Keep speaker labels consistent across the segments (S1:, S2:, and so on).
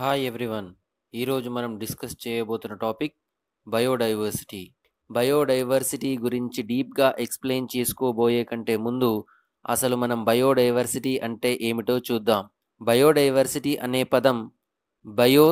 S1: Hi everyone ఈరోజు మనం discuss చేయబోతున్న టాపిక్ బయోడైవర్సిటీ బయోడైవర్సిటీ గురించి డీప్గా ఎక్స్ప్లెయిన్ చేసుకోబోయే కంటే ముందు అసలు మనం బయోడైవర్సిటీ అంటే ఏమిటో చూద్దాం బయోడైవర్సిటీ అనే పదం బయో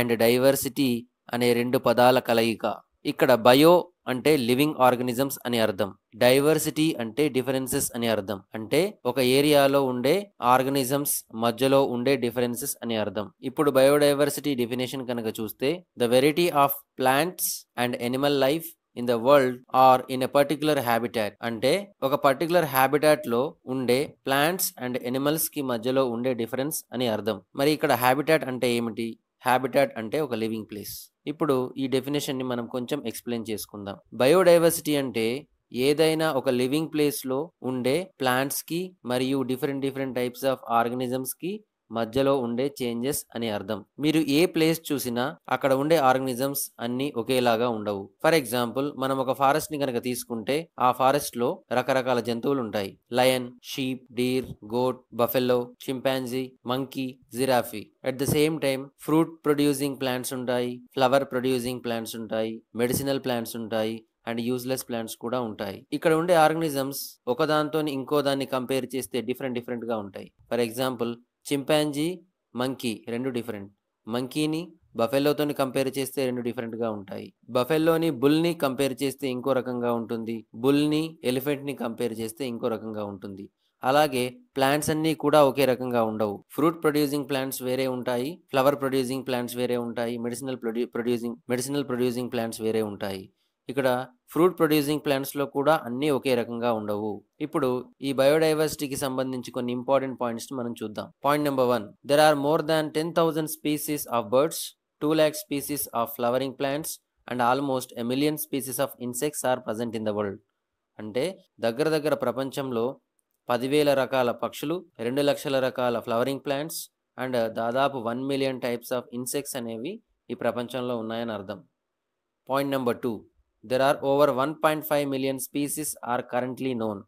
S1: అండ్ డైవర్సిటీ అనే రెండు పదాల కలయిక ఇక్కడ బయో అంటే లివింగ్ ఆర్గనిజమ్స్ అని అర్థం డైవర్సిటీ అంటే డిఫరెన్సెస్ అని అర్థం అంటే ఒక ఏరియాలో ఉండే ఆర్గనిజమ్స్ మధ్యలో ఉండే డిఫరెన్సెస్ అని అర్థం ఇప్పుడు బయోడైవర్సిటీ డిఫినేషన్ కనుక చూస్తే the variety of plants and animal life in the world or in a particular habitat అంటే ఒక పర్టికులర్ హ్యాబిటాట్ లో ఉండే ప్లాంట్స్ అండ్ ఎనిమల్స్ కి మధ్యలో ఉండే డిఫరెన్స్ అని అర్థం మరి ఇక్కడ హ్యాబిటాట్ అంటే ఏమిటి హ్యాబిటాట్ అంటే ఒక లివింగ్ ప్లేస్ ఇప్పుడు ఈ డెఫినేషన్ని మనం కొంచెం ఎక్స్ప్లెయిన్ చేసుకుందాం బయోడైవర్సిటీ అంటే ఏదైనా ఒక లివింగ్ ప్లేస్లో ఉండే ప్లాంట్స్కి మరియు డిఫరెంట్ డిఫరెంట్ టైప్స్ ఆఫ్ ఆర్గనిజమ్స్కి మధ్యలో ఉండే చేంజెస్ అని అర్థం మీరు ఏ ప్లేస్ చూసినా అక్కడ ఉండే ఆర్గనిజమ్స్ అన్ని ఒకేలాగా ఉండవు ఫర్ ఎగ్జాంపుల్ మనం ఒక ఫారెస్ట్ ని కనుక తీసుకుంటే ఆ ఫారెస్ట్ లో రకరకాల జంతువులు ఉంటాయి lion sheep deer goat buffalo chimpanzee monkey giraffe at the same time fruit producing plants ఉంటాయి ఫ్లవర్ ప్రొడ్యూసింగ్ ప్లాంట్స్ ఉంటాయి మెడిసినల్ ప్లాంట్స్ ఉంటాయి అండ్ యూజ్లెస్ ప్లాంట్స్ కూడా ఉంటాయి ఇక్కడ ఉండే ఆర్గనిజమ్స్ ఒకదాంతో ఇంకో దాన్ని కంపేర్ చేస్తే డిఫరెంట్ డిఫరెంట్గా ఉంటాయి ఫర్ ఎగ్జాంపుల్ చింపాంజీ మంకీ రెండు డిఫరెంట్ మంకీని బఫెల్లోతోని కంపేర్ చేస్తే రెండు డిఫరెంట్గా ఉంటాయి బఫెల్లోని బుల్ని కంపేర్ చేస్తే ఇంకో రకంగా ఉంటుంది బుల్ని ఎలిఫెంట్ని కంపేర్ చేస్తే ఇంకో రకంగా ఉంటుంది అలాగే ప్లాంట్స్ అన్నీ కూడా ఒకే రకంగా ఉండవు ఫ్రూట్ ప్రొడ్యూసింగ్ ప్లాంట్స్ వేరే ఉంటాయి ఫ్లవర్ ప్రొడ్యూసింగ్ ప్లాంట్స్ వేరే ఉంటాయి మెడిసినల్ ప్రొడ్యూ ప్రొడ్యూసింగ్ మెడిసినల్ ప్రొడ్యూసింగ్ ప్లాంట్స్ వేరే ఉంటాయి ఇక్కడ ఫ్రూట్ ప్రొడ్యూసింగ్ ప్లాంట్స్లో కూడా అన్నీ ఒకే రకంగా ఉండవు ఇప్పుడు ఈ బయోడైవర్సిటీకి సంబంధించి కొన్ని ఇంపార్టెంట్ పాయింట్స్ని మనం చూద్దాం point number one there are more than ten thousand species of birds two lakh species of flowering plants and almost a million species of insects are present in the world అంటే దగ్గర దగ్గర ప్రపంచంలో పదివేల రకాల పక్షులు రెండు లక్షల రకాల ఫ్లవరింగ్ ప్లాంట్స్ అండ్ దాదాపు one million types of insects అనేవి ఈ ప్రపంచంలో ఉన్నాయని అర్థం point number two there are over one point five million species are currently known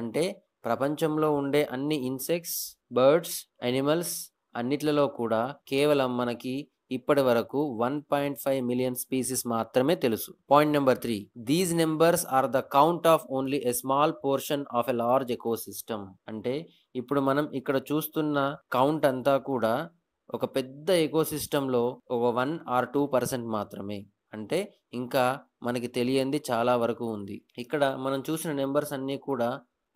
S1: అంటే ప్రపంచంలో ఉండే అన్ని ఇన్సెక్ట్స్ బర్డ్స్ అనిమల్స్ అన్నిట్లలో కూడా కేవలం మనకి ఇప్పటి వరకు one point five million species మాత్రమే తెలుసు point number three these numbers are the count of only a small portion of a large ecosystem అంటే ఇప్పుడు మనం ఇక్కడ చూస్తున్న కౌంట్ అంతా కూడా ఒక పెద్ద ఎకోసిస్టంలో ఒక వన్ ఆర్ టూ పర్సెంట్ మాత్రమే అంటే ఇంకా మనకి తెలియంది చాలా వరకు ఉంది ఇక్కడ మనం చూసిన నెంబర్స్ అన్నీ కూడా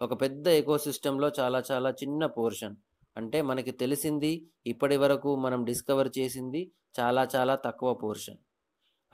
S1: ఒక పెద్ద ఎకోసిస్టంలో చాలా చాలా చిన్న పోర్షన్ అంటే మనకి తెలిసింది ఇప్పటి వరకు మనం డిస్కవర్ చేసింది చాలా చాలా తక్కువ పోర్షన్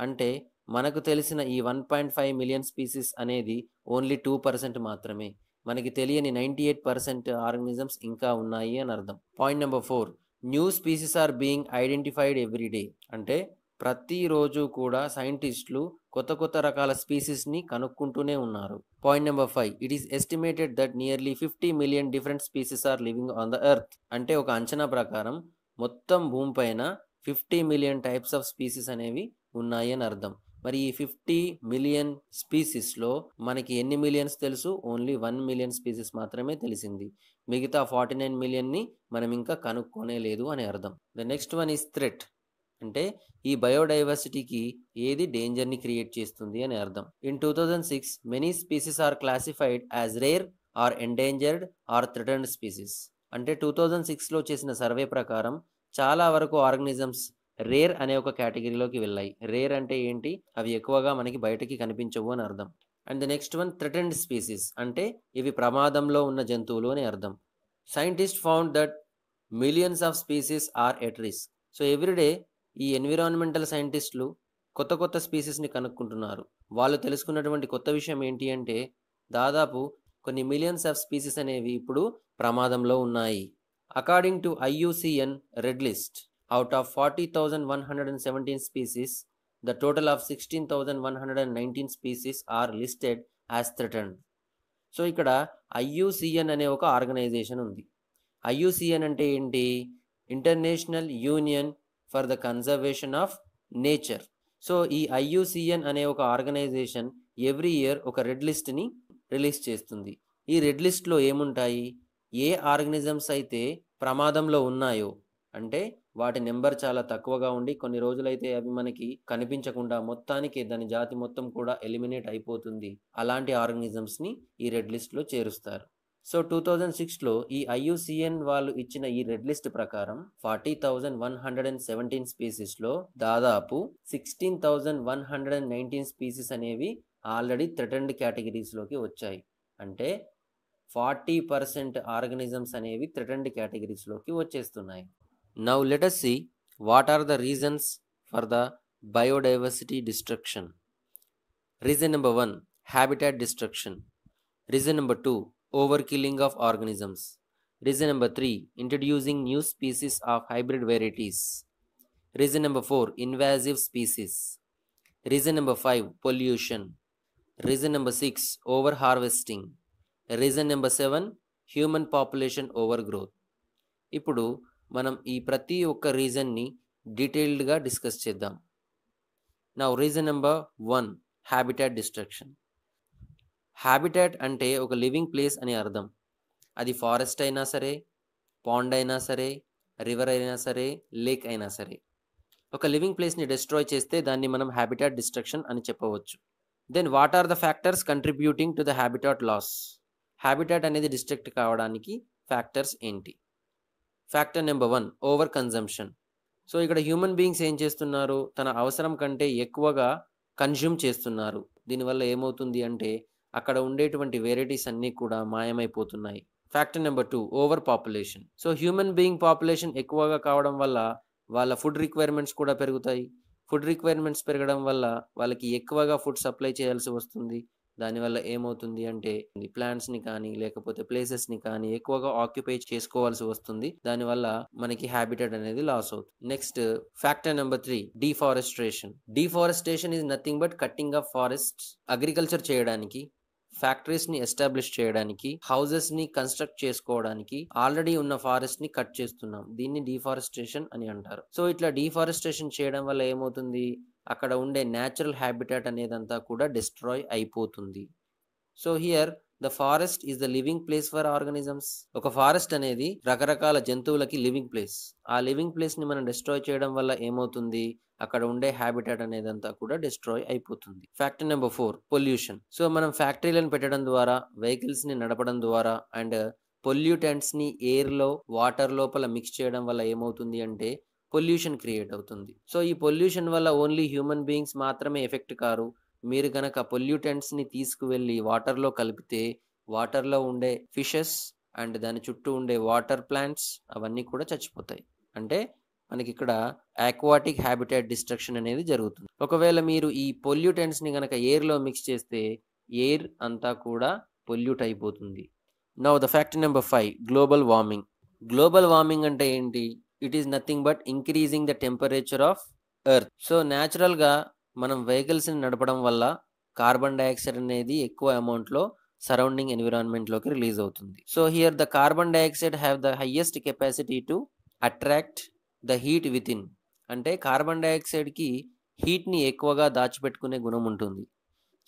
S1: అంటే మనకు తెలిసిన ఈ one point five million species అనేది ఓన్లీ టూ పర్సెంట్ మాత్రమే మనకి తెలియని నైంటీ ఎయిట్ పర్సెంట్ ఆర్గనిజమ్స్ ఇంకా ఉన్నాయి అని అర్థం point number four new species are being identified every day అంటే ప్రతిరోజు కూడా సైంటిస్టులు కొత్త కొత్త రకాల స్పీసీస్ని కనుక్కుంటూనే ఉన్నారు point number five it is estimated that nearly fifty million different species are living on the earth అంటే ఒక అంచనా ప్రకారం మొత్తం పైన fifty million types of species అనేవి ఉన్నాయి అని అర్థం మరి ఈ ఫిఫ్టీ మిలియన్ స్పీసీస్లో మనకి ఎన్ని మిలియన్స్ తెలుసు ఓన్లీ వన్ మిలియన్ స్పీసీస్ మాత్రమే తెలిసింది మిగతా ఫార్టీ నైన్ మిలియన్ని మనం ఇంకా కనుక్కోనే లేదు అని అర్థం the next one is threat అంటే ఈ బయోడైవర్సిటీకి ఏది డేంజర్ని క్రియేట్ చేస్తుంది అని అర్థం in two thousand six many species are classified as rare or endangered or threatened species అంటే టూ థౌజండ్ సిక్స్లో చేసిన సర్వే ప్రకారం చాలా వరకు ఆర్గనిజమ్స్ రేర్ అనే ఒక కేటగిరీలోకి వెళ్ళాయి రేర్ అంటే ఏంటి అవి ఎక్కువగా మనకి బయటకి కనిపించవు అని అర్థం and the next one threatened species అంటే ఇవి ప్రమాదంలో ఉన్న జంతువులు అని అర్థం scientist found that millions of species are at risk so everyday ఈ ఎన్విరాన్మెంటల్ సైంటిస్టులు కొత్త కొత్త స్పీసీస్ని కనుక్కుంటున్నారు వాళ్ళు తెలుసుకున్నటువంటి కొత్త విషయం ఏంటి అంటే దాదాపు కొన్ని మిలియన్స్ ఆఫ్ స్పీసీస్ అనేవి ఇప్పుడు ప్రమాదంలో ఉన్నాయి according to IUCN red list out of forty thousand one hundred and seventeen species the total of sixteen thousand one hundred and nineteen species are listed as threaten so ఇక్కడ IUCN అనే ఒక organisation ఉంది IUCN అంటే ఏంటి international union for the conservation of nature so ఈ IUCN అనే ఒక organisation every year ఒక రెడ్ లిస్ట్ని రిలీజ్ చేస్తుంది ఈ రెడ్ లిస్ట్లో ఏముంటాయి ఏ ఆర్గనిజమ్స్ అయితే ప్రమాదంలో ఉన్నాయో అంటే వాటి నెంబర్ చాలా తక్కువగా ఉండి కొన్ని రోజులైతే అవి మనకి కనిపించకుండా మొత్తానికి దాని జాతి మొత్తం కూడా ఎలిమినేట్ అయిపోతుంది అలాంటి ఆర్గనిజమ్స్ని ఈ రెడ్ లిస్ట్లో చేరుస్తారు సో టూ థౌజండ్ సిక్స్లో ఈ ఐయుసిఎన్ వాళ్ళు ఇచ్చిన ఈ రెడ్ లిస్ట్ ప్రకారం forty thousand one hundred and seventeen స్పీసీస్లో దాదాపు sixteen thousand one hundred and nineteen species అనేవి ఆల్రెడీ థ్రెటన్డ్ కేటగిరీస్లోకి వచ్చాయి అంటే ఫార్టీ పర్సెంట్ ఆర్గనిజమ్స్ అనేవి థ్రెటన్డ్ కేటగిరీస్లోకి వచ్చేస్తున్నాయి now let's see what are the reasons for the biodiversity destruction reason number one habitat destruction reason number two overkilling of organisms. Reason number 3 introducing new species of hybrid varieties. Reason number 4 invasive species. Reason number 5 pollution. Reason number 6 over harvesting. Reason number seven human population over growth ఇప్పుడు మనం ఈ ప్రతి ఒక్క రీజన్ని డీటెయిల్డ్గా discuss చేద్దాం నా reason number one habitat destruction habitat అంటే ఒక లివింగ్ ప్లేస్ అని అర్థం అది ఫారెస్ట్ అయినా సరే పాండ్ అయినా సరే రివర్ అయినా సరే లేక్ అయినా సరే ఒక లివింగ్ ప్లేస్ని డిస్ట్రాయ్ చేస్తే దాన్ని మనం హ్యాబిటాట్ డిస్ట్రక్షన్ అని చెప్పవచ్చు then what are the factors contributing to the habitat loss habitat అనేది డిస్ట్రక్ట్ కావడానికి ఫ్యాక్టర్స్ ఏంటి factor number one over consumption so ఇక్కడ హ్యూమన్ బీయింగ్స్ ఏం చేస్తున్నారు తన అవసరం కంటే ఎక్కువగా కన్జ్యూమ్ చేస్తున్నారు దీనివల్ల ఏమవుతుంది అంటే అక్కడ ఉండేటువంటి వెరైటీస్ అన్నీ కూడా మాయమైపోతున్నాయి factor number two over population so human being population ఎక్కువగా కావడం వల్ల వాళ్ళ ఫుడ్ రిక్వైర్మెంట్స్ కూడా పెరుగుతాయి ఫుడ్ రిక్వైర్మెంట్స్ పెరగడం వల్ల వాళ్ళకి ఎక్కువగా ఫుడ్ సప్లై చేయాల్సి వస్తుంది దానివల్ల ఏమవుతుంది అంటే ప్లాంట్స్ని కానీ లేకపోతే ప్లేసెస్ని కానీ ఎక్కువగా ఆక్యుపై చేసుకోవాల్సి వస్తుంది దానివల్ల మనకి హ్యాబిటెట్ అనేది లాస్ అవుతుంది next factor number three deforestation deforestation is nothing but cutting of forest agriculture చేయడానికి ఫ్యాక్టరీస్ ని ఎస్టాబ్లిష్ చేయడానికి హౌజెస్ ని కన్స్ట్రక్ట్ చేసుకోవడానికి ఆల్రెడీ ఉన్న ఫారెస్ట్ ని కట్ చేస్తున్నాం దీన్ని డిఫారెస్టేషన్ అని అంటారు సో ఇట్లా డిఫారెస్టేషన్ చేయడం వల్ల ఏమవుతుంది అక్కడ ఉండే న్యాచురల్ హ్యాబిటేట్ అనేదంతా కూడా డిస్ట్రాయ్ అయిపోతుంది so here the forest is the living place for organisms ఒక ఫారెస్ట్ అనేది రకరకాల జంతువులకి లివింగ్ ప్లేస్ ఆ లివింగ్ ప్లేస్ ని మనం డిస్ట్రాయ్ చేయడం వల్ల ఏమవుతుంది అక్కడ ఉండే హ్యాబిటేట్ అంతా కూడా డిస్ట్రాయ్ అయిపోతుంది factory number four pollution so మనం ఫ్యాక్టరీలను పెట్టడం ద్వారా వెహికల్స్ ని నడపడం ద్వారా అండ్ పొల్యూటెంట్స్ ని ఎయిర్ లో వాటర్ లోపల మిక్స్ చేయడం వల్ల ఏమవుతుంది అంటే పొల్యూషన్ క్రియేట్ అవుతుంది సో ఈ పొల్యూషన్ వల్ల ఓన్లీ హ్యూమన్ బీయింగ్స్ మాత్రమే ఎఫెక్ట్ కారు మీరు గనక పొల్యూటెంట్స్ని తీసుకువెళ్ళి వాటర్లో కలిపితే వాటర్లో ఉండే ఫిషెస్ అండ్ దాని చుట్టూ ఉండే వాటర్ ప్లాంట్స్ అవన్నీ కూడా చచ్చిపోతాయి అంటే మనకి ఇక్కడ ఆక్వాటిక్ హ్యాబిటేట్ డిస్ట్రక్షన్ అనేది జరుగుతుంది ఒకవేళ మీరు ఈ పొల్యూటెంట్స్ని కనుక ఎయిర్లో మిక్స్ చేస్తే ఎయిర్ అంతా కూడా పొల్యూట్ అయిపోతుంది now the fact number five global warming global warming అంటే ఏంటి it is nothing but increasing the temperature of earth so న్యాచురల్గా మనం వెహికల్స్ని నడపడం వల్ల కార్బన్ డైఆక్సైడ్ అనేది ఎక్కువ అమౌంట్లో సరౌండింగ్ ఎన్విరాన్మెంట్లోకి రిలీజ్ అవుతుంది so here the carbon dioxide have the highest capacity to attract the heat within అంటే కార్బన్ డైఆక్సైడ్కి హీట్ని ఎక్కువగా దాచిపెట్టుకునే గుణం ఉంటుంది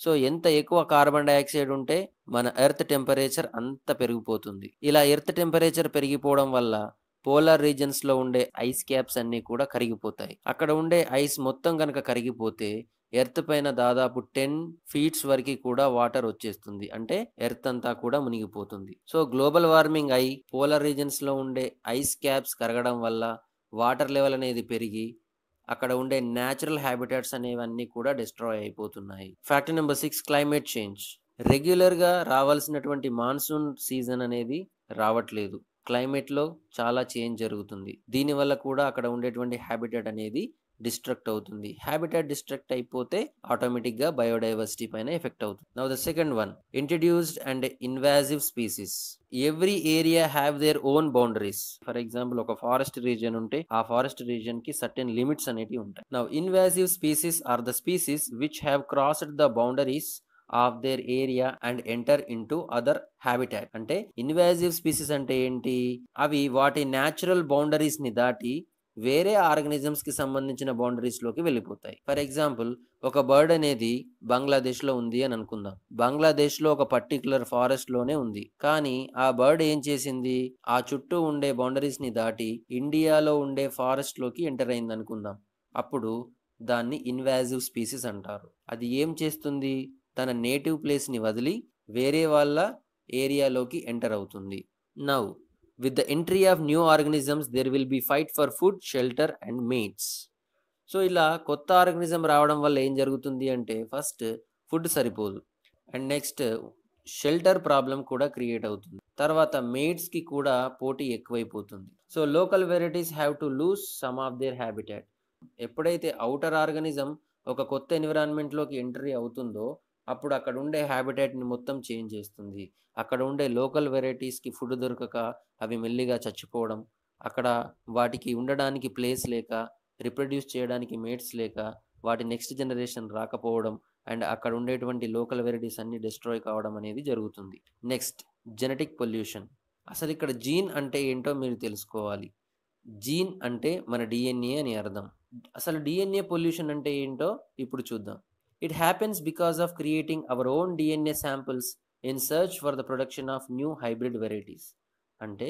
S1: సో ఎంత ఎక్కువ కార్బన్ డైఆక్సైడ్ ఉంటే మన ఎర్త్ టెంపరేచర్ అంత పెరిగిపోతుంది ఇలా ఎర్త్ టెంపరేచర్ పెరిగిపోవడం వల్ల పోలార్ రీజన్స్లో ఉండే ఐస్ క్యాప్స్ అన్నీ కూడా కరిగిపోతాయి అక్కడ ఉండే ఐస్ మొత్తం కనుక కరిగిపోతే ఎర్త్ పైన దాదాపు టెన్ ఫీట్స్ వరకు కూడా వాటర్ వచ్చేస్తుంది అంటే ఎర్త్ అంతా కూడా మునిగిపోతుంది సో గ్లోబల్ వార్మింగ్ అయి పోలార్ రీజన్స్లో ఉండే ఐస్ క్యాప్స్ కరగడం వల్ల వాటర్ లెవెల్ అనేది పెరిగి అక్కడ ఉండే న్యాచురల్ హ్యాబిటాట్స్ అనేవన్నీ కూడా డిస్ట్రాయ్ అయిపోతున్నాయి fact number six climate change రెగ్యులర్గా రావాల్సినటువంటి మాన్సూన్ సీజన్ అనేది రావట్లేదు క్లైమేట్లో చాలా చేంజ్ జరుగుతుంది దీనివల్ల కూడా అక్కడ ఉండేటువంటి హ్యాబిటెట్ అనేది డిస్ట్రక్ట్ అవుతుంది హ్యాబిటెట్ డిస్ట్రక్ట్ అయిపోతే ఆటోమేటిక్ గా బయోడైవర్సిటీ పైన ఎఫెక్ట్ అవుతుంది now the second one introduced and invasive species every area have their own boundaries for example ఒక ఫారెస్ట్ రీజియన్ ఉంటే ఆ ఫారెస్ట్ రీజియన్ కి సర్టెన్ లిమిట్స్ అనేవి ఉంటాయి now invasive species are the species which have crossed the boundaries of their area and enter into other habitat అంటే invasive species అంటే ఏంటి అవి వాటి న్యాచురల్ బౌండరీస్ ని దాటి వేరే ఆర్గనిజమ్స్ కి సంబంధించిన బౌండరీస్ లోకి వెళ్ళిపోతాయి ఫర్ ఎగ్జాంపుల్ ఒక బర్డ్ అనేది బంగ్లాదేశ్ లో ఉంది అని అనుకుందాం బంగ్లాదేశ్ లో ఒక పర్టికులర్ ఫారెస్ట్ లోనే ఉంది కానీ ఆ బర్డ్ ఏం చేసింది ఆ చుట్టూ ఉండే బౌండరీస్ ని దాటి ఇండియాలో ఉండే ఫారెస్ట్ లోకి ఎంటర్ అయింది అనుకుందాం అప్పుడు దాన్ని ఇన్వాజివ్ స్పీసీస్ అంటారు అది ఏం చేస్తుంది తన నేటివ్ ప్లేస్ని వదిలి వేరే వాళ్ళ ఏరియాలోకి ఎంటర్ అవుతుంది now with the entry of new organisms there will be fight for food shelter and mates so ఇలా కొత్త ఆర్గనిజం రావడం వల్ల ఏం జరుగుతుంది అంటే ఫస్ట్ ఫుడ్ సరిపోదు అండ్ నెక్స్ట్ షెల్టర్ ప్రాబ్లం కూడా క్రియేట్ అవుతుంది తర్వాత మేట్స్కి కూడా పోటీ ఎక్కువైపోతుంది సో local varieties have to lose some of their habitat ఎప్పుడైతే అవుటర్ ఆర్గనిజం ఒక కొత్త ఎన్విరాన్మెంట్లోకి ఎంట్రీ అవుతుందో అప్పుడు అక్కడ ఉండే హ్యాబిటేట్ని మొత్తం చేంజ్ చేస్తుంది అక్కడ ఉండే లోకల్ వెరైటీస్కి ఫుడ్ దొరకక అవి మెల్లిగా చచ్చిపోవడం అక్కడ వాటికి ఉండడానికి ప్లేస్ లేక రిప్రొడ్యూస్ చేయడానికి మేట్స్ లేక వాటి నెక్స్ట్ జనరేషన్ రాకపోవడం అండ్ అక్కడ ఉండేటువంటి లోకల్ వెరైటీస్ అన్నీ డిస్ట్రాయ్ కావడం అనేది జరుగుతుంది నెక్స్ట్ జెనెటిక్ పొల్యూషన్ అసలు ఇక్కడ జీన్ అంటే ఏంటో మీరు తెలుసుకోవాలి జీన్ అంటే మన డిఎన్ఏ అని అర్థం అసలు డిఎన్ఏ పొల్యూషన్ అంటే ఏంటో ఇప్పుడు చూద్దాం it happens because of creating our own DNA samples in search for the production of new hybrid varieties అంటే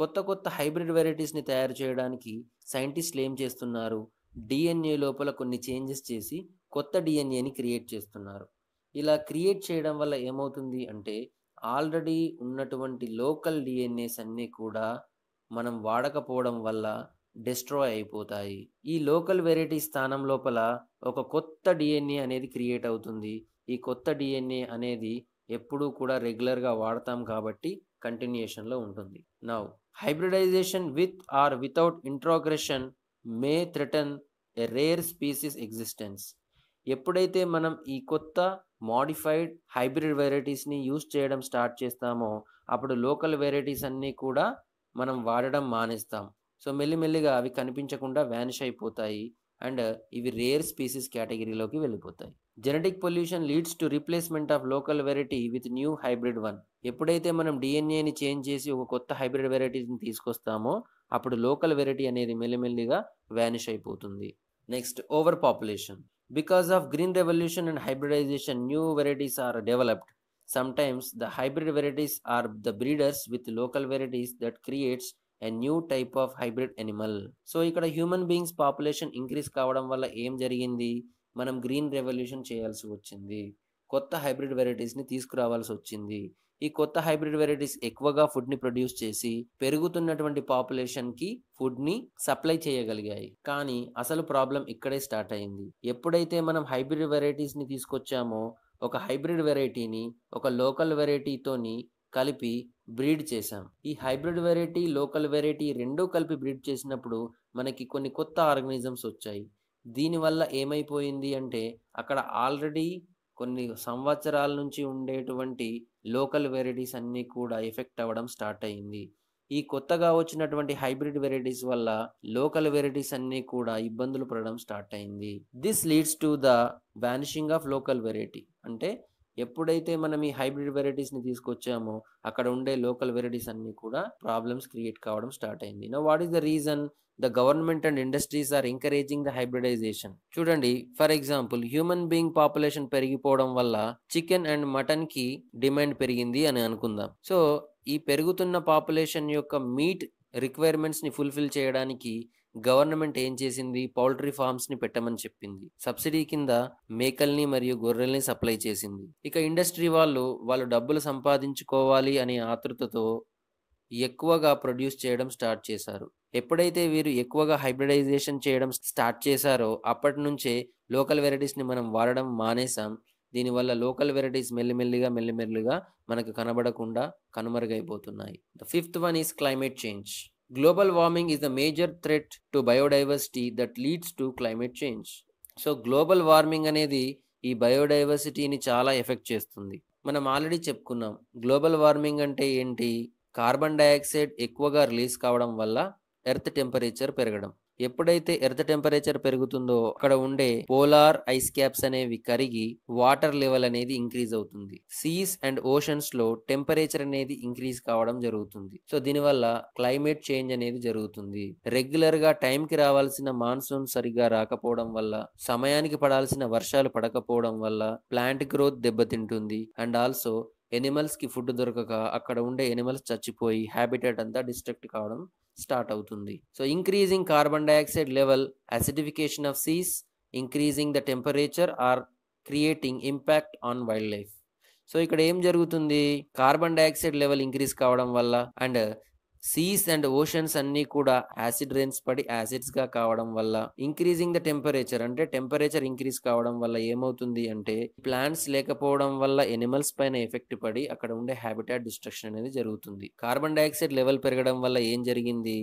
S1: కొత్త కొత్త హైబ్రిడ్ వెరైటీస్ని తయారు చేయడానికి సైంటిస్టులు ఏం చేస్తున్నారు డిఎన్ఏ లోపల కొన్ని చేంజెస్ చేసి కొత్త డిఎన్ఏని క్రియేట్ చేస్తున్నారు ఇలా క్రియేట్ చేయడం వల్ల ఏమవుతుంది అంటే ఆల్రెడీ ఉన్నటువంటి లోకల్ డిఎన్ఏస్ అన్నీ కూడా మనం వాడకపోవడం వల్ల డిస్ట్రాయ్ అయిపోతాయి ఈ లోకల్ వెరైటీ స్థానం లోపల ఒక కొత్త డిఎన్ఏ అనేది క్రియేట్ అవుతుంది ఈ కొత్త డిఎన్ఏ అనేది ఎప్పుడూ కూడా రెగ్యులర్గా వాడతాం కాబట్టి కంటిన్యూషన్లో ఉంటుంది now hybridisation with or without introgression may threaten a rare species existence ఎప్పుడైతే మనం ఈ కొత్త మాడిఫైడ్ హైబ్రిడ్ వెరైటీస్ని యూస్ చేయడం స్టార్ట్ చేస్తామో అప్పుడు లోకల్ వెరైటీస్ అన్నీ కూడా మనం వాడడం మానేస్తాం సో మెల్లిమెల్లిగా అవి కనిపించకుండా వ్యానిష్ అయిపోతాయి అండ్ ఇవి రేర్ స్పీసీస్ కేటగిరీలోకి వెళ్ళిపోతాయి genetic pollution leads to replacement of local variety with new hybrid one ఎప్పుడైతే మనం డిఎన్ఏని చేంజ్ చేసి ఒక కొత్త హైబ్రిడ్ వెరైటీని తీసుకొస్తామో అప్పుడు లోకల్ వెరైటీ అనేది మెల్లిమెల్లిగా వ్యానిష్ అయిపోతుంది next over population because of green revolution and hybridisation new varieties are developed sometimes the hybrid varieties are the breeders with local varieties that creates a new type of hybrid animal so ఇక్కడ human beings population increase కావడం వల్ల ఏం జరిగింది మనం green revolution చేయాల్సి వచ్చింది కొత్త hybrid వెరైటీస్ని తీసుకురావాల్సి వచ్చింది ఈ కొత్త హైబ్రిడ్ వెరైటీస్ ఎక్కువగా ఫుడ్ని ప్రొడ్యూస్ చేసి పెరుగుతున్నటువంటి పాపులేషన్కి ఫుడ్ని సప్లై చేయగలిగాయి కానీ అసలు ప్రాబ్లం ఇక్కడే స్టార్ట్ అయింది ఎప్పుడైతే మనం హైబ్రిడ్ వెరైటీస్ని తీసుకొచ్చామో ఒక హైబ్రిడ్ వెరైటీని ఒక లోకల్ వెరైటీతోని కలిపి బ్రీడ్ చేశాం ఈ హైబ్రిడ్ వెరైటీ లోకల్ వెరైటీ రెండూ కలిపి బ్రీడ్ చేసినప్పుడు మనకి కొన్ని కొత్త ఆర్గనిజమ్స్ వచ్చాయి దీనివల్ల ఏమైపోయింది అంటే అక్కడ ఆల్రెడీ కొన్ని సంవత్సరాల నుంచి ఉండేటువంటి లోకల్ వెరైటీస్ అన్నీ కూడా ఎఫెక్ట్ అవ్వడం స్టార్ట్ అయింది ఈ కొత్తగా వచ్చినటువంటి హైబ్రిడ్ వెరైటీస్ వల్ల లోకల్ వెరైటీస్ అన్నీ కూడా ఇబ్బందులు పడడం స్టార్ట్ అయింది this leads to the vanishing of local variety అంటే ఎప్పుడైతే మనం ఈ హైబ్రిడ్ వెరైటీస్ని తీసుకొచ్చామో అక్కడ ఉండే లోకల్ వెరైటీస్ అన్నీ కూడా ప్రాబ్లమ్స్ క్రియేట్ కావడం స్టార్ట్ అయింది now what is the reason the government and industries are encouraging the hybridisation చూడండి for example human being population పెరిగిపోవడం వల్ల చికెన్ అండ్ మటన్ కి డిమాండ్ పెరిగింది అని అనుకుందాం సో ఈ పెరుగుతున్న పాపులేషన్ యొక్క మీట్ రిక్వైర్మెంట్స్ని ఫుల్ఫిల్ చేయడానికి గవర్నమెంట్ ఏం చేసింది పౌల్ట్రీ ఫార్మ్స్ ని పెట్టమని చెప్పింది సబ్సిడీ కింద మేకల్ని మరియు గొర్రెల్ని సప్లై చేసింది ఇక ఇండస్ట్రీ వాళ్ళు వాళ్ళు డబ్బులు సంపాదించుకోవాలి అనే ఆతృతతో ఎక్కువగా ప్రొడ్యూస్ చేయడం స్టార్ట్ చేశారు ఎప్పుడైతే వీరు ఎక్కువగా హైబ్రిడైజేషన్ చేయడం స్టార్ట్ చేశారో అప్పటి నుంచే లోకల్ వెరైటీస్ని మనం వాడడం మానేసాం దీనివల్ల లోకల్ వెరైటీస్ మెల్లిమెల్లిగా మెల్లిమెల్లిగా మనకు కనబడకుండా కనుమరుగైపోతున్నాయి the fifth one is climate change global warming is the major threat to biodiversity that leads to climate change so global warming అనేది ఈ బయోడైవర్సిటీని చాలా ఎఫెక్ట్ చేస్తుంది మనం ఆల్రెడీ చెప్పుకున్నాం గ్లోబల్ వార్మింగ్ అంటే ఏంటి కార్బన్ డైఆక్సైడ్ ఎక్కువగా రిలీజ్ కావడం వల్ల ఎర్త్ టెంపరేచర్ పెరగడం ఎప్పుడైతే ఎర్త్ టెంపరేచర్ పెరుగుతుందో అక్కడ ఉండే పోలార్ ఐస్ క్యాప్స్ అనేవి కరిగి వాటర్ లెవెల్ అనేది ఇంక్రీజ్ అవుతుంది సీస్ అండ్ ఓషన్స్ లో టెంపరేచర్ అనేది ఇంక్రీజ్ కావడం జరుగుతుంది సో దీనివల్ల క్లైమేట్ చేంజ్ అనేది జరుగుతుంది రెగ్యులర్ గా టైం కి రావాల్సిన మాన్సూన్ సరిగా రాకపోవడం వల్ల సమయానికి పడాల్సిన వర్షాలు పడకపోవడం వల్ల ప్లాంట్ గ్రోత్ దెబ్బతింటుంది అండ్ ఆల్సో ఎనిమల్స్కి ఫుడ్ దొరకక అక్కడ ఉండే ఎనిమల్స్ చచ్చిపోయి హ్యాబిటేట్ అంతా డిస్ట్రక్ట్ కావడం స్టార్ట్ అవుతుంది so increasing carbon dioxide level acidification of seas increasing the temperature are creating impact on wildlife so ఇక్కడ ఏం జరుగుతుంది కార్బన్ డైఆక్సైడ్ లెవెల్ ఇంక్రీజ్ కావడం వల్ల అండ్ సీస్ అండ్ ఓషన్స్ అన్ని కూడా యాసిడ్ రెయిన్స్ పడి యాసిడ్స్ గా కావడం వల్ల ఇంక్రీజింగ్ ద టెంపరేచర్ అంటే టెంపరేచర్ ఇంక్రీజ్ కావడం వల్ల ఏమవుతుంది అంటే ప్లాంట్స్ లేకపోవడం వల్ల ఎనిమల్స్ పైన ఎఫెక్ట్ పడి అక్కడ ఉండే హ్యాబిటాట్ డిస్ట్రక్షన్ అనేది జరుగుతుంది కార్బన్ డైఆక్సైడ్ లెవెల్ పెరగడం వల్ల ఏం జరిగింది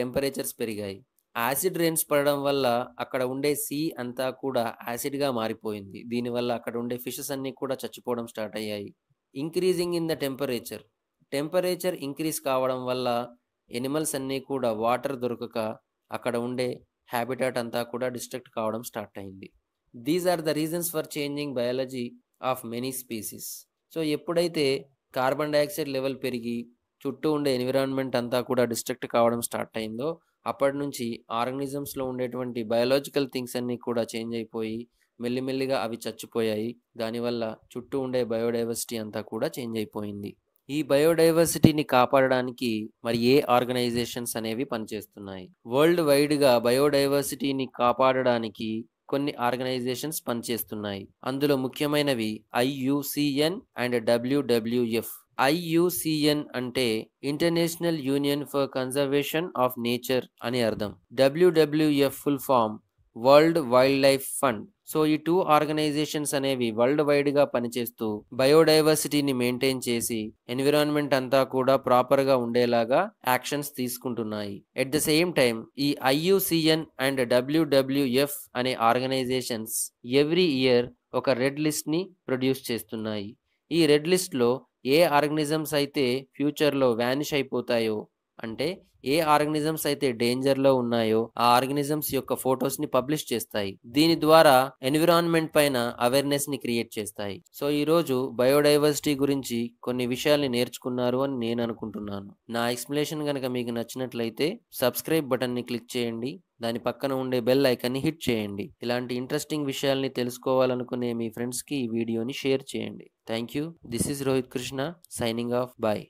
S1: టెంపరేచర్స్ పెరిగాయి యాసిడ్ రెయిన్స్ పడడం వల్ల అక్కడ ఉండే సీ అంతా కూడా యాసిడ్గా మారిపోయింది దీనివల్ల అక్కడ ఉండే ఫిషెస్ అన్ని కూడా చచ్చిపోవడం స్టార్ట్ అయ్యాయి increasing in the temperature temperature increase కావడం వల్ల ఎనిమల్స్ అన్నీ కూడా వాటర్ దొరకక అక్కడ ఉండే హ్యాబిటాట్ అంతా కూడా డిస్ట్రక్ట్ కావడం స్టార్ట్ అయింది these are the reasons for changing biology of many species so ఎప్పుడైతే కార్బన్ డైఆక్సైడ్ లెవెల్ పెరిగి చుట్టూ ఉండే ఎన్విరాన్మెంట్ అంతా కూడా డిస్ట్రక్ట్ కావడం స్టార్ట్ అయిందో అప్పటి నుంచి ఆర్గనిజమ్స్లో ఉండేటువంటి బయాలజికల్ థింగ్స్ అన్నీ కూడా చేంజ్ అయిపోయి మెల్లిమెల్లిగా అవి చచ్చిపోయాయి దానివల్ల చుట్టూ ఉండే బయోడైవర్సిటీ అంతా కూడా చేంజ్ అయిపోయింది ఈ బయోడైవర్సిటీని కాపాడడానికి మరి ఏ ఆర్గనైజేషన్స్ అనేవి పనిచేస్తున్నాయి వరల్డ్ వైడ్గా బయోడైవర్సిటీని కాపాడడానికి కొన్ని ఆర్గనైజేషన్స్ పనిచేస్తున్నాయి అందులో ముఖ్యమైనవి ఐయుసిఎన్ అండ్ డబ్ల్యూడబ్ల్యూఎఫ్ ఐయుసిఎన్ అంటే international union for conservation of nature అని అర్థం WWF full form world wildlife fund so ఈ టూ ఆర్గనైజేషన్స్ అనేవి వరల్డ్ వైడ్గా పనిచేస్తూ బయోడైవర్సిటీని మెయింటైన్ చేసి ఎన్విరాన్మెంట్ అంతా కూడా ప్రాపర్గా ఉండేలాగా యాక్షన్స్ తీసుకుంటున్నాయి ఎట్ ద సేమ్ టైం ఈ ఐయుసిఎన్ అండ్ డబ్ల్యూడబ్ల్యూఎఫ్ అనే ఆర్గనైజేషన్స్ ఎవ్రీ ఇయర్ ఒక రెడ్ లిస్ట్ని ప్రొడ్యూస్ చేస్తున్నాయి ఈ రెడ్ లిస్ట్లో ఏ ఆర్గనిజమ్స్ అయితే ఫ్యూచర్లో వ్యానిష్ అయిపోతాయో అంటే ఏ ఆర్గనిజమ్స్ అయితే డేంజర్లో ఉన్నాయో ఆ ఆర్గనిజమ్స్ యొక్క ఫొటోస్ని పబ్లిష్ చేస్తాయి దీని ద్వారా ఎన్విరాన్మెంట్ పైన అవేర్నెస్ని క్రియేట్ చేస్తాయి సో ఈ రోజు బయోడైవర్సిటీ గురించి కొన్ని విషయాల్ని నేర్చుకున్నారు అని నేను అనుకుంటున్నాను నా ఎక్స్ప్లెనేషన్ కనుక మీకు నచ్చినట్లయితే సబ్స్క్రైబ్ బటన్ని క్లిక్ చేయండి దాని పక్కన ఉండే బెల్ ఐకాన్ని హిట్ చేయండి ఇలాంటి ఇంట్రెస్టింగ్ విషయాల్ని తెలుసుకోవాలనుకునే మీ ఫ్రెండ్స్కి ఈ వీడియోని షేర్ చేయండి thank you this is Rohit Krishna signing off bye